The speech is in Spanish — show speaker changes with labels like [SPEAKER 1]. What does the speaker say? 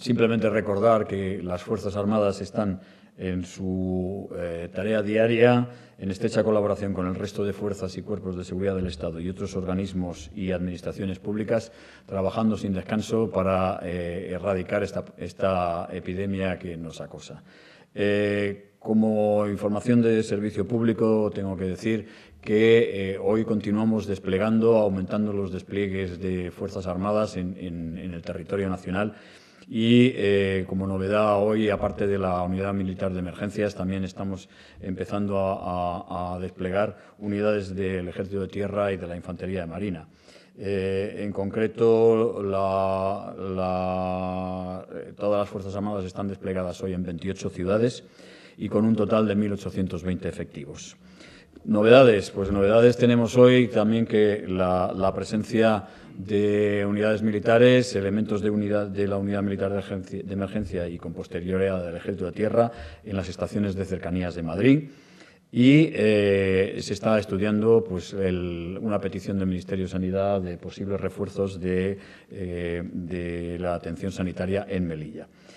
[SPEAKER 1] Simplemente recordar que las Fuerzas Armadas están en su eh, tarea diaria, en estrecha colaboración con el resto de fuerzas y cuerpos de seguridad del Estado y otros organismos y administraciones públicas, trabajando sin descanso para eh, erradicar esta, epidemia que nos acosa. Eh, como información de servicio público, tengo que decir que hoy continuamos desplegando, aumentando los despliegues de Fuerzas Armadas en el territorio nacional y eh, como novedad hoy, aparte de la unidad militar de emergencias, también estamos empezando a, desplegar unidades del Ejército de Tierra y de la Infantería de Marina. Eh, en concreto, eh, todas las Fuerzas Armadas están desplegadas hoy en 28 ciudades y con un total de 1.820 efectivos. Novedades, pues novedades tenemos hoy también que la, presencia de unidades militares, elementos de, unidad, de la unidad militar de emergencia, y con posterioridad del ejército de tierra en las estaciones de cercanías de Madrid. Y eh, se está estudiando pues, una petición del Ministerio de Sanidad de posibles refuerzos de eh, la atención sanitaria en Melilla.